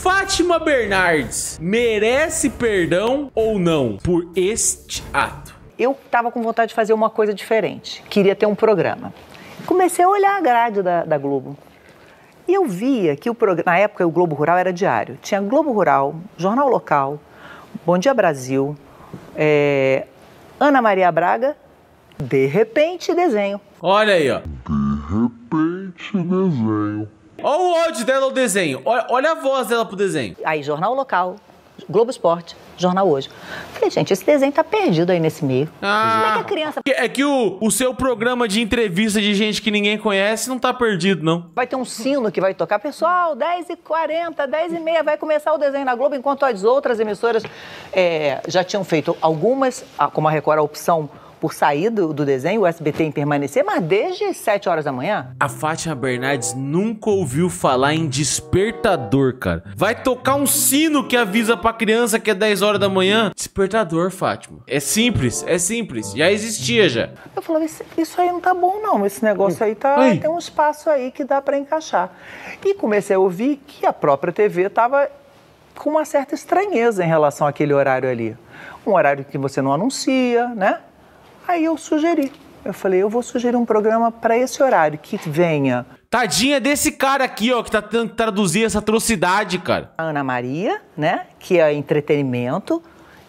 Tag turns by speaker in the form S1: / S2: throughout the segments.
S1: Fátima Bernardes merece perdão ou não por este
S2: ato? Eu estava com vontade de fazer uma coisa diferente. Queria ter um programa. Comecei a olhar a grade da, da Globo. E eu via que o programa. Na época, o Globo Rural era diário. Tinha Globo Rural, Jornal Local, Bom Dia Brasil, é, Ana Maria Braga, de repente desenho.
S1: Olha aí, ó. De
S2: repente desenho. Olha o ódio dela ao desenho. Olha, olha a voz dela pro desenho. Aí, jornal local, Globo Esporte, Jornal Hoje. Falei, gente, esse desenho tá perdido aí nesse meio. Ah, Como é que a
S1: criança. É que o, o seu programa de entrevista de gente que ninguém conhece não tá perdido, não.
S2: Vai ter um sino que vai tocar. Pessoal, 10h40, 10h30 vai começar o desenho na Globo, enquanto as outras emissoras é, já tinham feito algumas, ah, como a Record, a opção por sair do, do desenho, o SBT em permanecer, mas desde 7 horas da manhã.
S1: A Fátima Bernardes nunca ouviu falar em despertador, cara. Vai tocar um sino que avisa pra criança que é 10 horas da manhã? Despertador, Fátima. É simples, é simples. Já existia já.
S2: Eu falava, isso aí não tá bom, não. Esse negócio aí tá. Ai. Tem um espaço aí que dá para encaixar. E comecei a ouvir que a própria TV tava com uma certa estranheza em relação àquele horário ali. Um horário que você não anuncia, né? Aí eu sugeri. Eu falei, eu vou sugerir um programa para esse horário, que venha.
S1: Tadinha desse cara aqui, ó, que tá tentando traduzir essa atrocidade, cara.
S2: A Ana Maria, né, que é entretenimento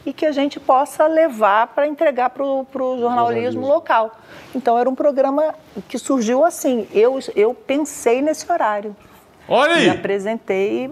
S2: e que a gente possa levar para entregar para o jornalismo local. Então era um programa que surgiu assim. Eu, eu pensei nesse horário. Olha aí! E apresentei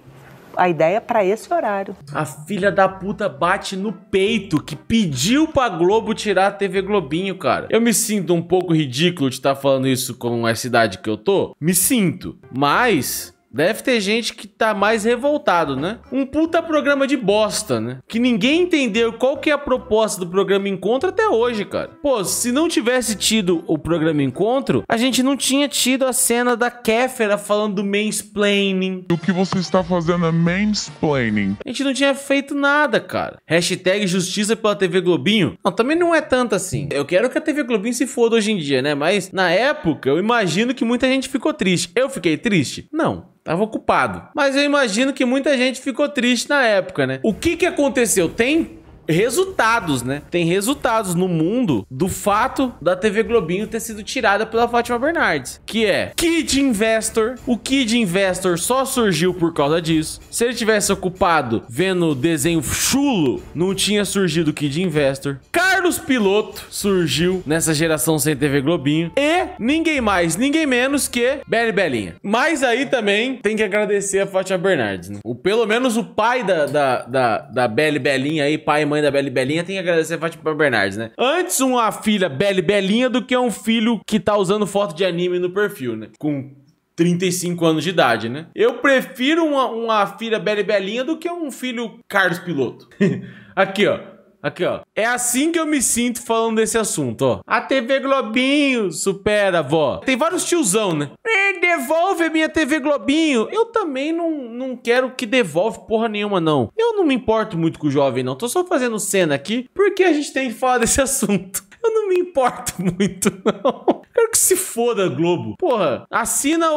S2: a ideia para esse horário.
S1: A filha da puta bate no peito que pediu pra Globo tirar a TV Globinho, cara. Eu me sinto um pouco ridículo de estar tá falando isso com a cidade que eu tô. Me sinto. Mas Deve ter gente que tá mais revoltado, né? Um puta programa de bosta, né? Que ninguém entendeu qual que é a proposta do programa Encontro até hoje, cara. Pô, se não tivesse tido o programa Encontro, a gente não tinha tido a cena da Kéfera falando do mansplaining. O que você está fazendo é mansplaining. A gente não tinha feito nada, cara. Hashtag justiça pela TV Globinho. Não, também não é tanto assim. Eu quero que a TV Globinho se foda hoje em dia, né? Mas na época, eu imagino que muita gente ficou triste. Eu fiquei triste? Não. Tava ocupado. Mas eu imagino que muita gente ficou triste na época, né? O que que aconteceu? Tem resultados, né? Tem resultados no mundo do fato da TV Globinho ter sido tirada pela Fátima Bernardes, que é Kid Investor. O Kid Investor só surgiu por causa disso. Se ele tivesse ocupado vendo desenho chulo, não tinha surgido o Kid Investor. Carlos Piloto surgiu nessa geração sem TV Globinho. E ninguém mais, ninguém menos que Beli Belinha. Mas aí também tem que agradecer a Fátima Bernardes, né? O, pelo menos o pai da, da, da, da Belinha aí, pai e mãe da Beli Belinha, tem que agradecer a Fátima Bernardes, né? Antes uma filha Beli Belinha do que um filho que tá usando foto de anime no perfil, né? Com 35 anos de idade, né? Eu prefiro uma, uma filha Beli Belinha do que um filho Carlos Piloto. Aqui, ó. Aqui, ó. É assim que eu me sinto falando desse assunto, ó. A TV Globinho supera, vó. Tem vários tiozão, né? É, devolve a minha TV Globinho. Eu também não, não quero que devolve porra nenhuma, não. Eu não me importo muito com o jovem, não. Tô só fazendo cena aqui porque a gente tem que falar desse assunto. Eu não me importo muito, não. Quero que se foda, Globo. Porra, assina o,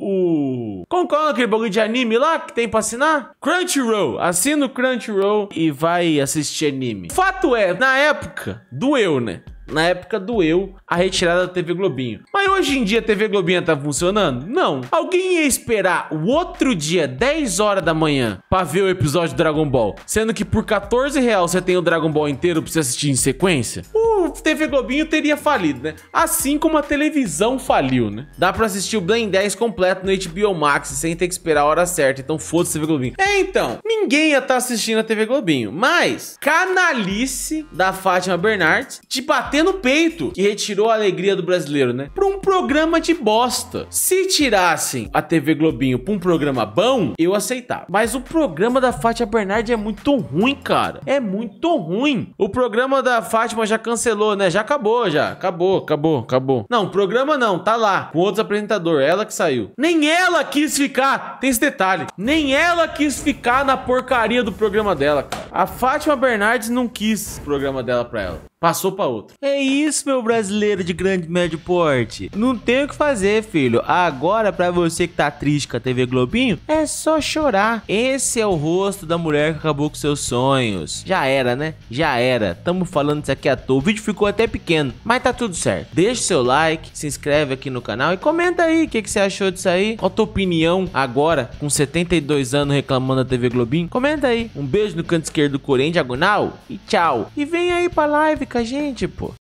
S1: o Concorda é aquele bagulho de anime lá que tem pra assinar? Crunchyroll. Assina o Crunchyroll e vai assistir anime. Fato é, na época, doeu, né? Na época doeu a retirada da TV Globinho. Mas hoje em dia a TV Globinho tá funcionando? Não. Alguém ia esperar o outro dia, 10 horas da manhã, pra ver o episódio do Dragon Ball. Sendo que por 14 reais você tem o Dragon Ball inteiro pra você assistir em sequência? Uh! o TV Globinho teria falido, né? Assim como a televisão faliu, né? Dá pra assistir o Blend 10 completo no HBO Max sem ter que esperar a hora certa, então foda-se TV Globinho. É, então, ninguém ia estar tá assistindo a TV Globinho, mas canalice da Fátima Bernardes de bater no peito, que retirou a alegria do brasileiro, né? Pra um programa de bosta. Se tirassem a TV Globinho pra um programa bom, eu aceitava. Mas o programa da Fátima Bernardes é muito ruim, cara. É muito ruim. O programa da Fátima já cancelou cancelou, né? Já acabou, já. Acabou, acabou, acabou. Não, programa não, tá lá. Com outros apresentador, ela que saiu. Nem ela quis ficar, tem esse detalhe. Nem ela quis ficar na porcaria do programa dela, cara. A Fátima Bernardes não quis o programa dela pra ela. Passou para outro. É isso, meu brasileiro de grande médio porte. Não tem o que fazer, filho. Agora, para você que tá triste com a TV Globinho, é só chorar. Esse é o rosto da mulher que acabou com seus sonhos. Já era, né? Já era. Tamo falando isso aqui à toa. O vídeo ficou até pequeno, mas tá tudo certo. Deixa seu like, se inscreve aqui no canal e comenta aí o que, que você achou disso aí. Qual a tua opinião agora, com 72 anos reclamando da TV Globinho? Comenta aí. Um beijo no canto esquerdo do Corém Diagonal e tchau. E vem aí pra live, com a gente, pô.